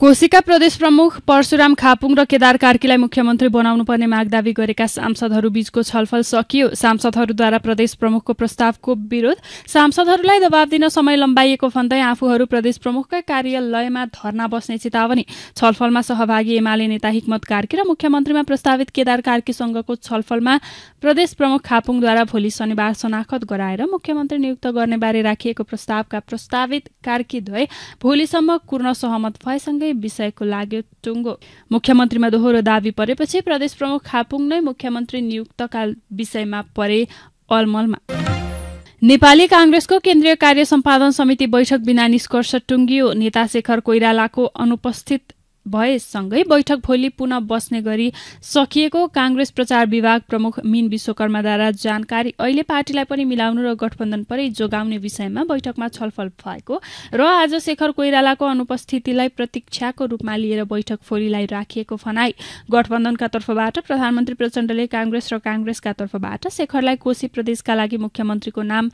कोशीका प्रदेश प्रमुख परशुराम खापुङ र केदार कार्कीलाई मुख्यमन्त्री बनाउनुपर्ने माग दावी गरेका बीचको छलफल सकियो सांसदहरूद्वारा प्रदेश प्रमुखको प्रस्तावको विरोध सांसदहरूलाई दबाव दिन समय लम्बाइएको भन्दै आफूहरू प्रदेश प्रमुखका कार्यालयमा धरना बस्ने चेतावनी छलफलमा सहभागी एमाले नेता हिक्मत कार्की र मुख्यमन्त्रीमा प्रस्तावित केदार कार्कीसँगको छलफलमा प्रदेश प्रमुख खापुङद्वारा भोलि शनिबार शनाखत गराएर मुख्यमन्त्री नियुक्त गर्नेबारे राखिएको प्रस्तावका प्रस्तावित कार्कीद्वय भोलिसम्म कुर्न सहमत भएसँगै विषयको लाग्यो टुङ्गो मुख्यमन्त्रीमा दोहोरो दावी परेपछि प्रदेश प्रमुख खापुङ नै मुख्यमन्त्री नियुक्तका विषयमा परे अलमलमा नेपाली काङ्ग्रेसको केन्द्रीय कार्य सम्पादन समिति बैठक बिना निष्कर्ष टुङ्गियो नेता शेखर कोइरालाको अनुपस्थित भएसँगै बैठक भोलि पुनः बस्ने गरी सकिएको काङ्ग्रेस प्रचार विभाग प्रमुख मिन विश्वकर्माद्वारा जानकारी अहिले पार्टीलाई पनि मिलाउनु र गठबन्धन परै जोगाउने विषयमा बैठकमा छलफल भएको र आज शेखर कोइरालाको अनुपस्थितिलाई प्रतीक्षाको रूपमा लिएर बैठक फोलीलाई राखिएको भनाई गठबन्धनका तर्फबाट प्रधानमन्त्री प्रचण्डले काङ्ग्रेस र काङ्ग्रेसका तर्फबाट शेखरलाई कोशी प्रदेशका लागि मुख्यमन्त्रीको नाम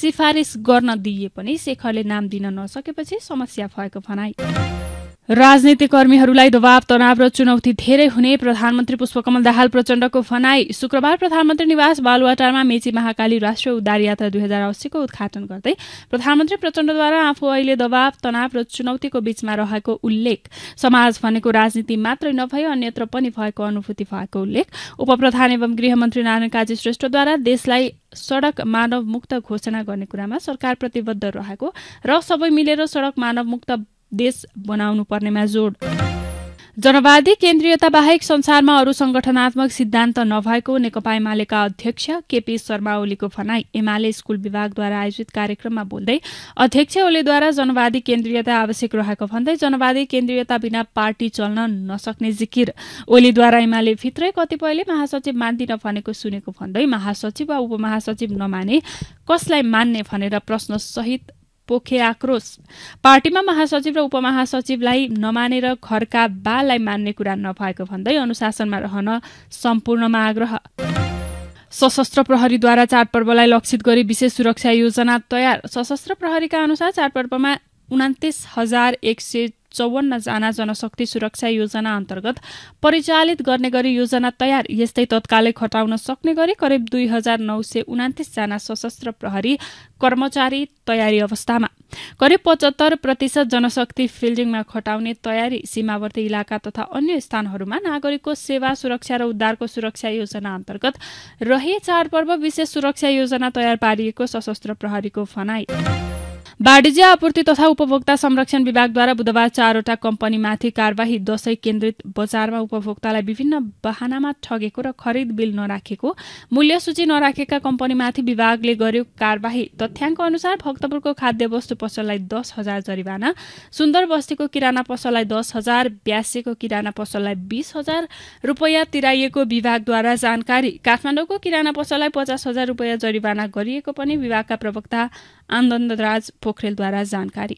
सिफारिस गर्न दिइए पनि शेखरले नाम दिन नसकेपछि समस्या भएको भनाई कर्मीहरूलाई दबाव तनाव र चुनौती धेरै हुने प्रधानमन्त्री पुष्पकमल दाहाल प्रचण्डको भनाई शुक्रबार प्रधानमन्त्री निवास बालुवाटारमा मेची महाकाली राष्ट्रिय उद्धार यात्रा दुई हजार अस्सीको उद्घाटन गर्दै प्रधानमन्त्री प्रचण्डद्वारा आफू अहिले दबाव तनाव र चुनौतीको बीचमा रहेको उल्लेख समाज भनेको राजनीति मात्रै नभए अन्यत्र पनि भएको अनुभूति भएको उल्लेख उपप्रधान एवं गृहमन्त्री नारायण काजी श्रेष्ठद्वारा देशलाई सडक मानव मुक्त घोषणा गर्ने कुरामा सरकार प्रतिबद्ध रहेको र सबै मिलेर सडक मानव मुक्त देश बनाउनु पर्नेमा जोड जनवादी केन्द्रीयता बाहेक संसारमा अरू संगठनात्मक सिद्धान्त नभएको नेकपा एमालेका अध्यक्ष केपी शर्मा ओलीको भनाई एमाले स्कूल विभागद्वारा आयोजित कार्यक्रममा बोल्दै अध्यक्ष ओलीद्वारा जनवादी केन्द्रीयता आवश्यक रहेको भन्दै जनवादी केन्द्रीयता बिना पार्टी चल्न नसक्ने जिकिर ओलीद्वारा एमाले भित्रै कतिपयले महासचिव मान्दिन भनेको सुनेको भन्दै महासचिव वा उपमहासचिव नमाने कसलाई मान्ने भनेर प्रश्न सहित पोखे आक्रोश पार्टीमा महासचिव र उपमहासचिवलाई नमानेर घरका बाललाई मान्ने कुरा नभएको भन्दै अनुशासनमा रहन सम्पूर्णमा आग्रह सशस्त्र प्रहरीद्वारा चाडपर्वलाई लक्षित गरी विशेष सुरक्षा योजना तयार सशस्त्र प्रहरीका अनुसार चाडपर्वमा उनातिस हजार एक सय चौवन्नजना जनशक्ति सुरक्षा योजना अन्तर्गत परिचालित गर्ने गरी योजना तयार यस्तै तत्कालै खटाउन सक्ने गरी करिब दुई हजार नौ सय उनातिसजना सशस्त्र प्रहरी कर्मचारी तयारी अवस्थामा करिब पचहत्तर प्रतिशत जनशक्ति फिल्डिङमा खटाउने तयारी सीमावर्ती इलाका तथा अन्य स्थानहरूमा नागरिकको सेवा सुरक्षा र उद्धारको सुरक्षा योजना अन्तर्गत रहे चाडपर्व विशेष सुरक्षा योजना तयार पारिएको सशस्त्र प्रहरीको भनाई वाणिज्य आपूर्ति तथा उपभोक्ता संरक्षण विभागद्वारा बुधबार चारवटा कम्पनीमाथि कार्यवाही दशैं केन्द्रित बजारमा उपभोक्तालाई विभिन्न वाहनामा ठगेको र खरिद बिल नराखेको मूल्य सूची नराखेका कम्पनीमाथि विभागले गर्यो कार्यवाही तथ्याङ्क अनुसार भक्तपुरको खाद्य वस्तु पसललाई दस हजार जरिवाना सुन्दर बस्तीको किराना पसललाई दस हजार ब्यासेको किराना पसललाई बिस हजार रुपियाँ तिराइएको विभागद्वारा जानकारी काठमाडौँको किराना पसललाई पचास हजार रुपियाँ जरिवाना गरिएको पनि विभागका प्रवक्ता आनन्दराज पोखरेलद्वारा जानकारी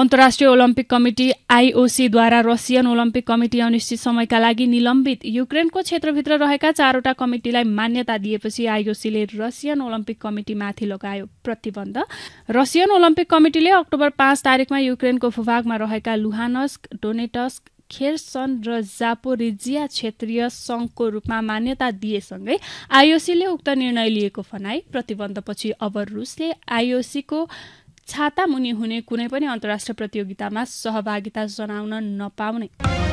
अन्तर्राष्ट्रिय ओलम्पिक कमिटी आइओसीद्वारा रसियन ओलम्पिक कमिटी अनिश्चित समयका लागि निलम्बित युक्रेनको क्षेत्रभित्र रहेका चारवटा कमिटीलाई मान्यता दिएपछि आइओसीले रसियन ओलम्पिक कमिटीमाथि लगायो प्रतिबन्ध रसियन ओलम्पिक कमिटीले अक्टोबर पाँच तारिकमा युक्रेनको भूभागमा रहेका लुहानस्क डोनेटस्क खेरसन र जापोरिजिया क्षेत्रीय सङ्घको रूपमा मान्यता दिएसँगै आइओसीले उक्त निर्णय लिएको फनाई प्रतिबन्धपछि अब रुसले आइओसीको छातामुनि हुने कुनै पनि अन्तर्राष्ट्रिय प्रतियोगितामा सहभागिता जनाउन नपाउने